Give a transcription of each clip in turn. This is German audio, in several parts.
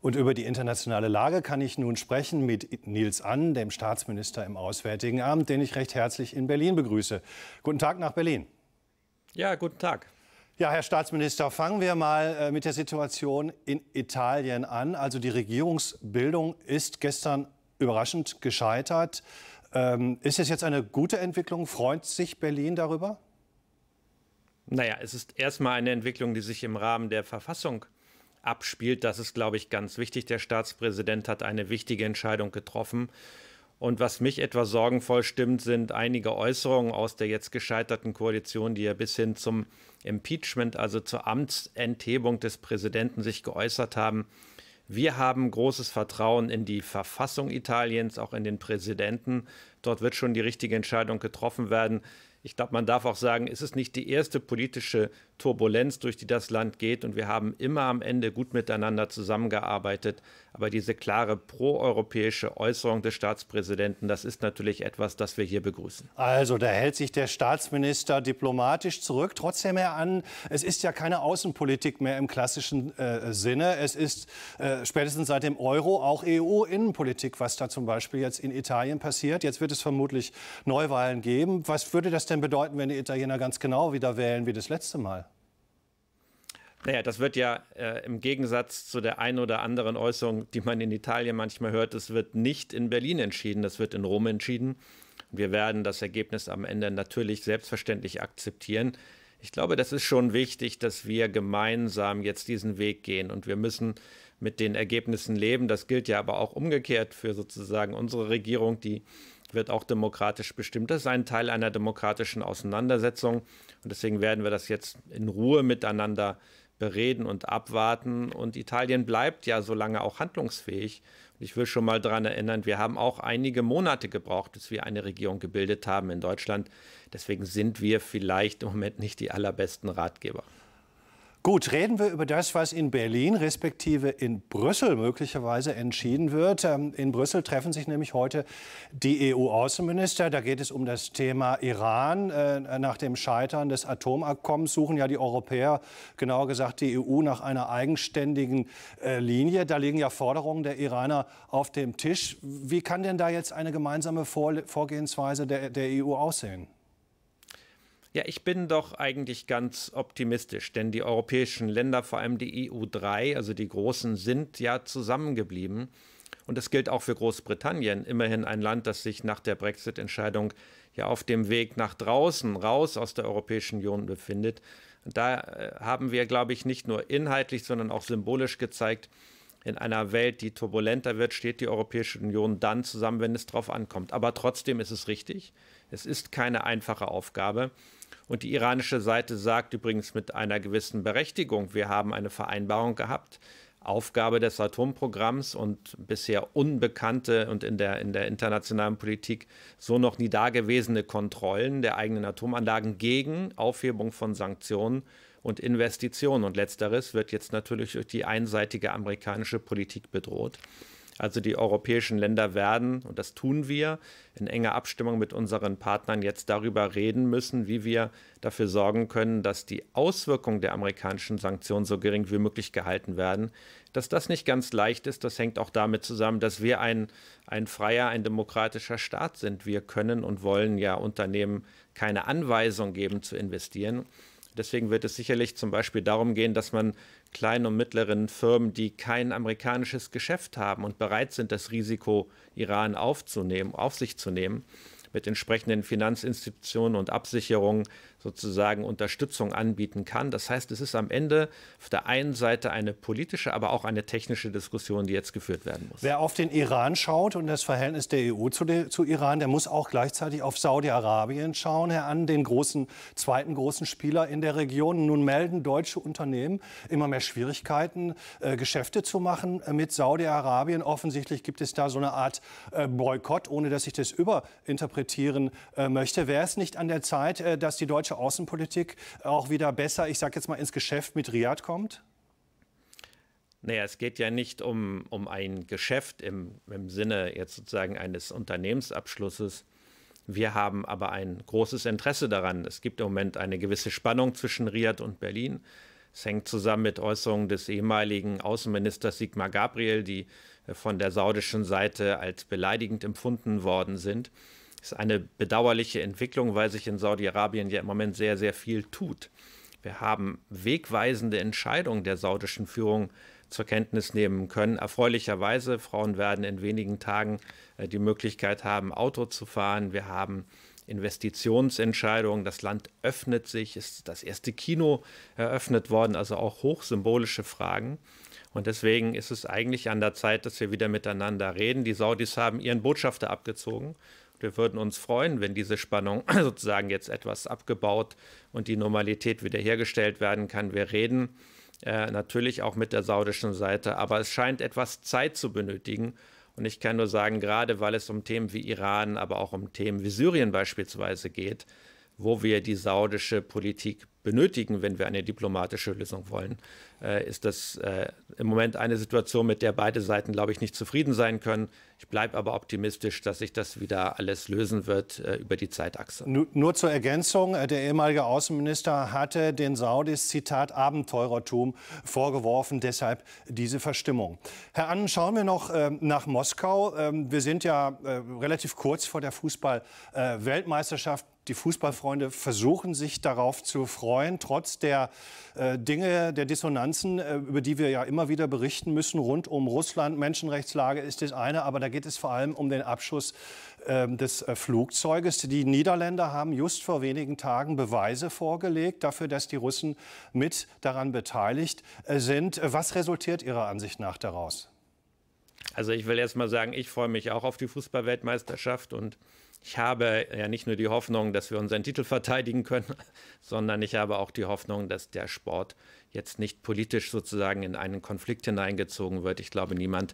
Und über die internationale Lage kann ich nun sprechen mit Nils Ann, dem Staatsminister im Auswärtigen Amt, den ich recht herzlich in Berlin begrüße. Guten Tag nach Berlin. Ja, guten Tag. Ja, Herr Staatsminister, fangen wir mal äh, mit der Situation in Italien an. Also die Regierungsbildung ist gestern überraschend gescheitert. Ähm, ist es jetzt eine gute Entwicklung? Freut sich Berlin darüber? Naja, es ist erstmal eine Entwicklung, die sich im Rahmen der Verfassung abspielt. Das ist, glaube ich, ganz wichtig. Der Staatspräsident hat eine wichtige Entscheidung getroffen. Und was mich etwas sorgenvoll stimmt, sind einige Äußerungen aus der jetzt gescheiterten Koalition, die ja bis hin zum Impeachment, also zur Amtsenthebung des Präsidenten sich geäußert haben. Wir haben großes Vertrauen in die Verfassung Italiens, auch in den Präsidenten. Dort wird schon die richtige Entscheidung getroffen werden ich glaube, man darf auch sagen, es ist nicht die erste politische Turbulenz, durch die das Land geht. Und wir haben immer am Ende gut miteinander zusammengearbeitet. Aber diese klare proeuropäische Äußerung des Staatspräsidenten, das ist natürlich etwas, das wir hier begrüßen. Also, da hält sich der Staatsminister diplomatisch zurück. Trotzdem, Herr An, es ist ja keine Außenpolitik mehr im klassischen äh, Sinne. Es ist äh, spätestens seit dem Euro auch EU-Innenpolitik, was da zum Beispiel jetzt in Italien passiert. Jetzt wird es vermutlich Neuwahlen geben. Was würde das denn bedeuten, wenn die Italiener ganz genau wieder wählen wie das letzte Mal? Naja, das wird ja äh, im Gegensatz zu der einen oder anderen Äußerung, die man in Italien manchmal hört, es wird nicht in Berlin entschieden, das wird in Rom entschieden. Wir werden das Ergebnis am Ende natürlich selbstverständlich akzeptieren. Ich glaube, das ist schon wichtig, dass wir gemeinsam jetzt diesen Weg gehen und wir müssen mit den Ergebnissen leben. Das gilt ja aber auch umgekehrt für sozusagen unsere Regierung, die wird auch demokratisch bestimmt. Das ist ein Teil einer demokratischen Auseinandersetzung. Und deswegen werden wir das jetzt in Ruhe miteinander bereden und abwarten. Und Italien bleibt ja so lange auch handlungsfähig. Und ich will schon mal daran erinnern, wir haben auch einige Monate gebraucht, bis wir eine Regierung gebildet haben in Deutschland. Deswegen sind wir vielleicht im Moment nicht die allerbesten Ratgeber. Gut, reden wir über das, was in Berlin respektive in Brüssel möglicherweise entschieden wird. Ähm, in Brüssel treffen sich nämlich heute die EU-Außenminister. Da geht es um das Thema Iran. Äh, nach dem Scheitern des Atomabkommens suchen ja die Europäer, genauer gesagt die EU, nach einer eigenständigen äh, Linie. Da liegen ja Forderungen der Iraner auf dem Tisch. Wie kann denn da jetzt eine gemeinsame Vorgehensweise der, EU e aussehen? Ja, ich bin doch eigentlich ganz optimistisch, denn die europäischen Länder, vor allem die EU3, also die großen, sind ja zusammengeblieben. Und das gilt auch für Großbritannien, immerhin ein Land, das sich nach der Brexit-Entscheidung ja auf dem Weg nach draußen, raus aus der Europäischen Union befindet. da äh, haben wir, glaube ich, nicht nur inhaltlich, sondern auch symbolisch gezeigt, in einer Welt, die turbulenter wird, steht die Europäische Union dann zusammen, wenn es drauf ankommt. Aber trotzdem ist es richtig. Es ist keine einfache Aufgabe. Und die iranische Seite sagt übrigens mit einer gewissen Berechtigung, wir haben eine Vereinbarung gehabt, Aufgabe des Atomprogramms und bisher unbekannte und in der, in der internationalen Politik so noch nie dagewesene Kontrollen der eigenen Atomanlagen gegen Aufhebung von Sanktionen und Investitionen. Und letzteres wird jetzt natürlich durch die einseitige amerikanische Politik bedroht. Also die europäischen Länder werden, und das tun wir, in enger Abstimmung mit unseren Partnern jetzt darüber reden müssen, wie wir dafür sorgen können, dass die Auswirkungen der amerikanischen Sanktionen so gering wie möglich gehalten werden. Dass das nicht ganz leicht ist, das hängt auch damit zusammen, dass wir ein, ein freier, ein demokratischer Staat sind. Wir können und wollen ja Unternehmen keine Anweisung geben zu investieren. Deswegen wird es sicherlich zum Beispiel darum gehen, dass man kleinen und mittleren Firmen, die kein amerikanisches Geschäft haben und bereit sind, das Risiko Iran aufzunehmen, auf sich zu nehmen, mit entsprechenden Finanzinstitutionen und Absicherungen sozusagen Unterstützung anbieten kann. Das heißt, es ist am Ende auf der einen Seite eine politische, aber auch eine technische Diskussion, die jetzt geführt werden muss. Wer auf den Iran schaut und das Verhältnis der EU zu, der, zu Iran, der muss auch gleichzeitig auf Saudi-Arabien schauen, Herr An, den großen, zweiten großen Spieler in der Region. Nun melden deutsche Unternehmen immer mehr Schwierigkeiten, äh, Geschäfte zu machen äh, mit Saudi-Arabien. Offensichtlich gibt es da so eine Art äh, Boykott, ohne dass ich das überinterpretieren äh, möchte. Wäre es nicht an der Zeit, äh, dass die deutsche deutsche Außenpolitik äh, auch wieder besser, ich sage jetzt mal, ins Geschäft mit Riad kommt? Naja, es geht ja nicht um, um ein Geschäft im, im Sinne jetzt sozusagen eines Unternehmensabschlusses. Wir haben aber ein großes Interesse daran. Es gibt im Moment eine gewisse Spannung zwischen Riad und Berlin. Es hängt zusammen mit Äußerungen des ehemaligen Außenministers Sigmar Gabriel, die äh, von der saudischen Seite als beleidigend empfunden worden sind ist eine bedauerliche Entwicklung, weil sich in Saudi-Arabien ja im Moment sehr, sehr viel tut. Wir haben wegweisende Entscheidungen der saudischen Führung zur Kenntnis nehmen können. Erfreulicherweise, Frauen werden in wenigen Tagen äh, die Möglichkeit haben, Auto zu fahren. Wir haben Investitionsentscheidungen. Das Land öffnet sich, ist das erste Kino eröffnet worden, also auch hochsymbolische Fragen. Und deswegen ist es eigentlich an der Zeit, dass wir wieder miteinander reden. Die Saudis haben ihren Botschafter abgezogen wir würden uns freuen, wenn diese Spannung sozusagen jetzt etwas abgebaut und die Normalität wiederhergestellt werden kann. Wir reden äh, natürlich auch mit der saudischen Seite, aber es scheint etwas Zeit zu benötigen. Und ich kann nur sagen, gerade weil es um Themen wie Iran, aber auch um Themen wie Syrien beispielsweise geht, wo wir die saudische Politik benötigen, wenn wir eine diplomatische Lösung wollen, äh, ist das äh, im Moment eine Situation, mit der beide Seiten, glaube ich, nicht zufrieden sein können. Ich bleibe aber optimistisch, dass sich das wieder alles lösen wird äh, über die Zeitachse. Nur, zur Ergänzung, der ehemalige Außenminister hatte den Saudis, Zitat, Abenteurertum vorgeworfen, deshalb diese Verstimmung. Herr Annen, schauen wir noch ähm, nach Moskau. Ähm, wir sind ja relativ kurz vor der Fußball-Weltmeisterschaft. Die Fußballfreunde versuchen sich darauf zu freuen erfreuen, trotz der äh, Dinge, der Dissonanzen, äh, über die wir ja immer wieder berichten müssen, rund um Russland. Menschenrechtslage ist das eine, aber da geht es vor allem um den Abschuss ähm, des äh, Flugzeuges. Die Niederländer haben just vor wenigen Tagen Beweise vorgelegt dafür, dass die Russen mit daran beteiligt äh, sind. Was resultiert Ihrer Ansicht nach daraus? Also ich will erst mal sagen, ich freue mich auch auf die Fußballweltmeisterschaft und ich habe ja nicht nur die Hoffnung, dass wir unseren Titel verteidigen können, sondern ich habe auch die Hoffnung, dass der Sport jetzt nicht politisch sozusagen in einen Konflikt hineingezogen wird. Ich glaube, niemand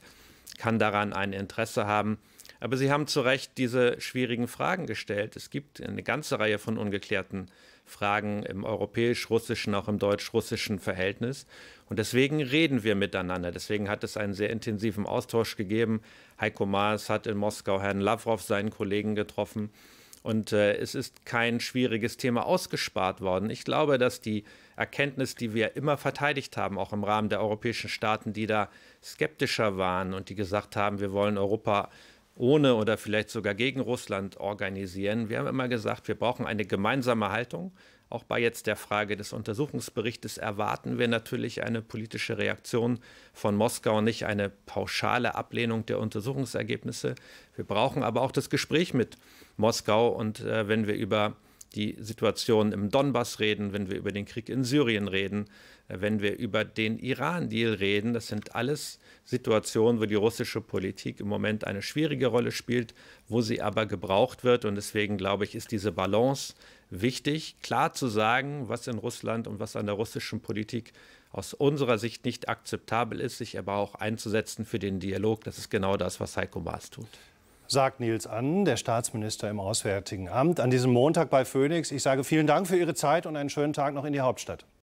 kann daran ein Interesse haben. Aber Sie haben zu Recht diese schwierigen Fragen gestellt. Es gibt eine ganze Reihe von ungeklärten Fragen im europäisch-russischen, auch im deutsch-russischen Verhältnis. Und deswegen reden wir miteinander. Deswegen hat es einen sehr intensiven Austausch gegeben. Heiko Maas hat in Moskau Herrn Lavrov, seinen Kollegen, getroffen. Und äh, es ist kein schwieriges Thema ausgespart worden. Ich glaube, dass die Erkenntnis, die wir immer verteidigt haben, auch im Rahmen der europäischen Staaten, die da skeptischer waren und die gesagt haben, wir wollen Europa ohne oder vielleicht sogar gegen Russland organisieren. Wir haben immer gesagt, wir brauchen eine gemeinsame Haltung. Auch bei jetzt der Frage des Untersuchungsberichtes erwarten wir natürlich eine politische Reaktion von Moskau, nicht eine pauschale Ablehnung der Untersuchungsergebnisse. Wir brauchen aber auch das Gespräch mit Moskau und äh, wenn wir über die Situation im Donbass reden, wenn wir über den Krieg in Syrien reden, äh, wenn wir über den Iran-Deal reden. Das sind alles Situationen, wo die russische Politik im Moment eine schwierige Rolle spielt, wo sie aber gebraucht wird. Und deswegen glaube ich, ist diese Balance wichtig, klar zu sagen, was in Russland und was an der russischen Politik aus unserer Sicht nicht akzeptabel ist, sich aber auch einzusetzen für den Dialog. Das ist genau das, was Heiko Maas tut sagt Nils An, der Staatsminister im Auswärtigen Amt, an diesem Montag bei Phoenix. Ich sage vielen Dank für Ihre Zeit und einen schönen Tag noch in die Hauptstadt.